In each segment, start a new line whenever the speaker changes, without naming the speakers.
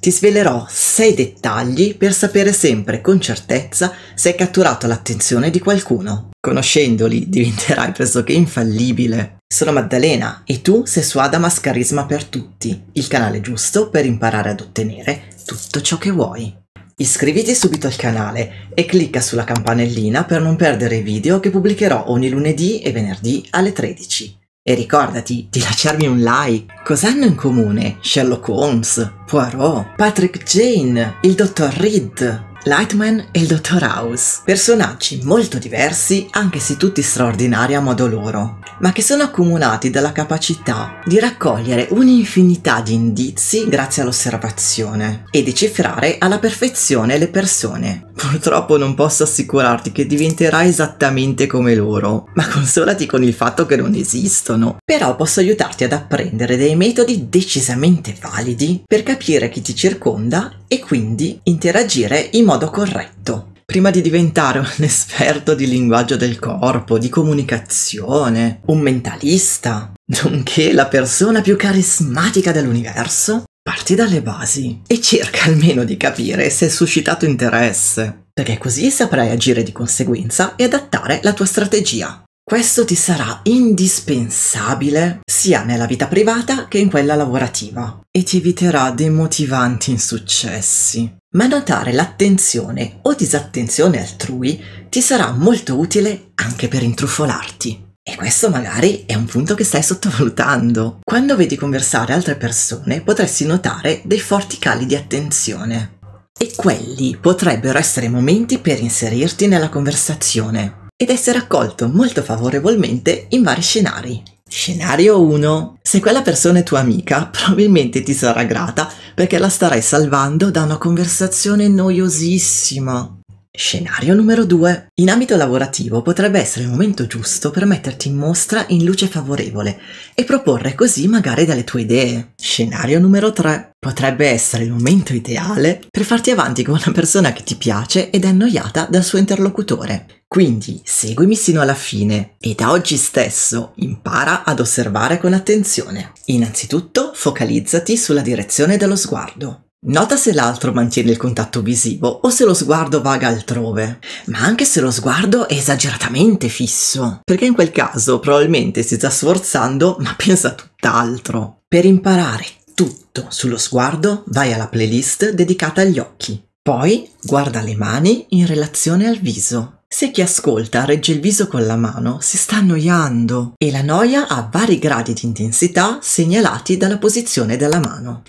Ti svelerò 6 dettagli per sapere sempre con certezza se hai catturato l'attenzione di qualcuno. Conoscendoli diventerai pressoché infallibile. Sono Maddalena e tu sei su Adamas Carisma per tutti, il canale giusto per imparare ad ottenere tutto ciò che vuoi. Iscriviti subito al canale e clicca sulla campanellina per non perdere i video che pubblicherò ogni lunedì e venerdì alle 13. E ricordati di lasciarmi un like. Cos'hanno in comune Sherlock Holmes, Poirot, Patrick Jane, il dottor Reed, Lightman e il Dottor House, personaggi molto diversi anche se tutti straordinari a modo loro, ma che sono accomunati dalla capacità di raccogliere un'infinità di indizi grazie all'osservazione e decifrare alla perfezione le persone, Purtroppo non posso assicurarti che diventerai esattamente come loro, ma consolati con il fatto che non esistono. Però posso aiutarti ad apprendere dei metodi decisamente validi per capire chi ti circonda e quindi interagire in modo corretto prima di diventare un esperto di linguaggio del corpo, di comunicazione, un mentalista, nonché la persona più carismatica dell'universo, Parti dalle basi e cerca almeno di capire se è suscitato interesse, perché così saprai agire di conseguenza e adattare la tua strategia. Questo ti sarà indispensabile sia nella vita privata che in quella lavorativa e ti eviterà demotivanti insuccessi. Ma notare l'attenzione o disattenzione altrui ti sarà molto utile anche per intrufolarti. E questo magari è un punto che stai sottovalutando. Quando vedi conversare altre persone potresti notare dei forti cali di attenzione. E quelli potrebbero essere momenti per inserirti nella conversazione ed essere accolto molto favorevolmente in vari scenari. Scenario 1. Se quella persona è tua amica, probabilmente ti sarà grata perché la starai salvando da una conversazione noiosissima. Scenario numero 2. In ambito lavorativo potrebbe essere il momento giusto per metterti in mostra in luce favorevole e proporre così magari delle tue idee. Scenario numero 3. Potrebbe essere il momento ideale per farti avanti con una persona che ti piace ed è annoiata dal suo interlocutore. Quindi seguimi sino alla fine e da oggi stesso impara ad osservare con attenzione. Innanzitutto focalizzati sulla direzione dello sguardo. Nota se l'altro mantiene il contatto visivo o se lo sguardo vaga altrove, ma anche se lo sguardo è esageratamente fisso, perché in quel caso probabilmente si sta sforzando ma pensa tutt'altro. Per imparare tutto sullo sguardo vai alla playlist dedicata agli occhi, poi guarda le mani in relazione al viso. Se chi ascolta regge il viso con la mano si sta annoiando e la noia ha vari gradi di intensità segnalati dalla posizione della mano.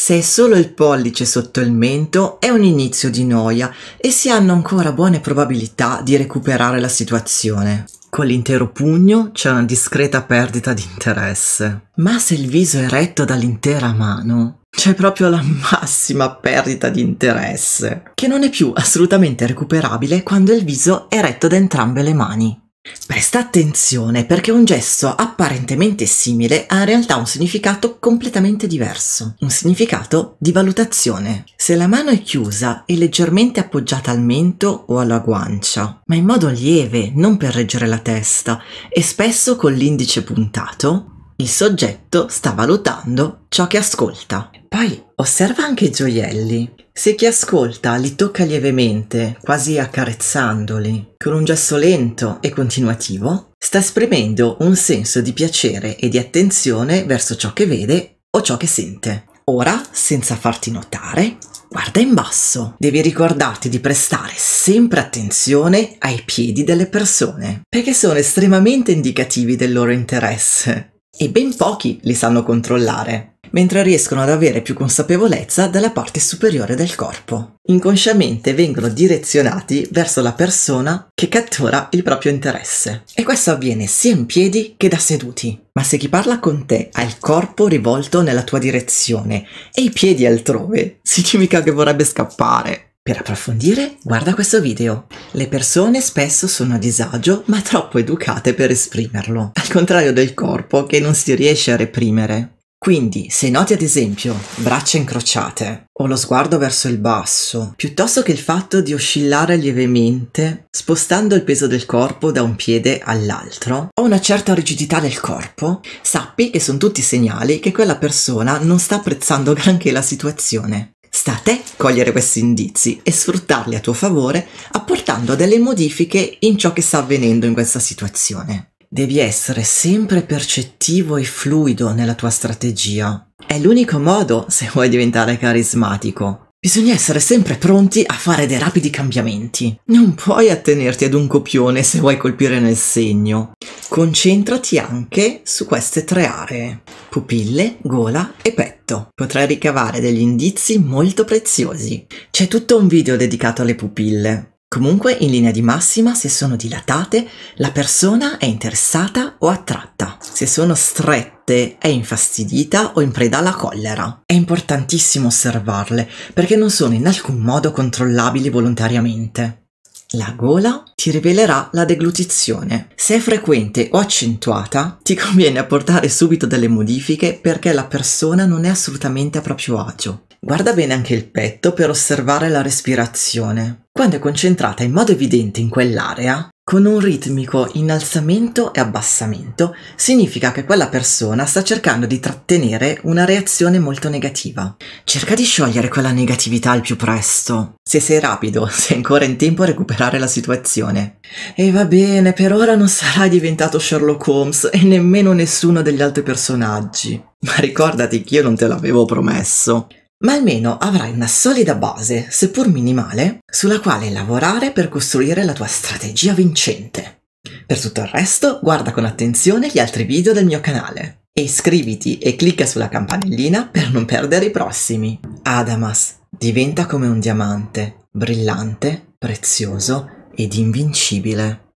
Se è solo il pollice sotto il mento è un inizio di noia e si hanno ancora buone probabilità di recuperare la situazione. Con l'intero pugno c'è una discreta perdita di interesse. Ma se il viso è retto dall'intera mano, c'è proprio la massima perdita di interesse, che non è più assolutamente recuperabile quando il viso è retto da entrambe le mani. Presta attenzione perché un gesto apparentemente simile ha in realtà un significato completamente diverso, un significato di valutazione. Se la mano è chiusa e leggermente appoggiata al mento o alla guancia, ma in modo lieve, non per reggere la testa, e spesso con l'indice puntato, il soggetto sta valutando ciò che ascolta. Poi osserva anche i gioielli. Se chi ascolta li tocca lievemente, quasi accarezzandoli, con un gesto lento e continuativo, sta esprimendo un senso di piacere e di attenzione verso ciò che vede o ciò che sente. Ora, senza farti notare, guarda in basso. Devi ricordarti di prestare sempre attenzione ai piedi delle persone, perché sono estremamente indicativi del loro interesse e ben pochi li sanno controllare mentre riescono ad avere più consapevolezza della parte superiore del corpo. Inconsciamente vengono direzionati verso la persona che cattura il proprio interesse. E questo avviene sia in piedi che da seduti. Ma se chi parla con te ha il corpo rivolto nella tua direzione e i piedi altrove, significa che vorrebbe scappare. Per approfondire, guarda questo video. Le persone spesso sono a disagio, ma troppo educate per esprimerlo, al contrario del corpo che non si riesce a reprimere. Quindi, se noti ad esempio braccia incrociate o lo sguardo verso il basso, piuttosto che il fatto di oscillare lievemente spostando il peso del corpo da un piede all'altro, o una certa rigidità del corpo, sappi che sono tutti segnali che quella persona non sta apprezzando granché la situazione. Sta a te cogliere questi indizi e sfruttarli a tuo favore apportando delle modifiche in ciò che sta avvenendo in questa situazione devi essere sempre percettivo e fluido nella tua strategia. È l'unico modo se vuoi diventare carismatico. Bisogna essere sempre pronti a fare dei rapidi cambiamenti. Non puoi attenerti ad un copione se vuoi colpire nel segno. Concentrati anche su queste tre aree, pupille, gola e petto. Potrai ricavare degli indizi molto preziosi. C'è tutto un video dedicato alle pupille. Comunque, in linea di massima, se sono dilatate, la persona è interessata o attratta. Se sono strette, è infastidita o in preda alla collera. È importantissimo osservarle, perché non sono in alcun modo controllabili volontariamente. La gola ti rivelerà la deglutizione. Se è frequente o accentuata, ti conviene apportare subito delle modifiche perché la persona non è assolutamente a proprio agio. Guarda bene anche il petto per osservare la respirazione. Quando è concentrata in modo evidente in quell'area, con un ritmico innalzamento e abbassamento, significa che quella persona sta cercando di trattenere una reazione molto negativa. Cerca di sciogliere quella negatività al più presto. Se sei rapido, sei ancora in tempo a recuperare la situazione. E va bene, per ora non sarai diventato Sherlock Holmes e nemmeno nessuno degli altri personaggi. Ma ricordati che io non te l'avevo promesso ma almeno avrai una solida base, seppur minimale, sulla quale lavorare per costruire la tua strategia vincente. Per tutto il resto, guarda con attenzione gli altri video del mio canale e iscriviti e clicca sulla campanellina per non perdere i prossimi. Adamas diventa come un diamante, brillante, prezioso ed invincibile.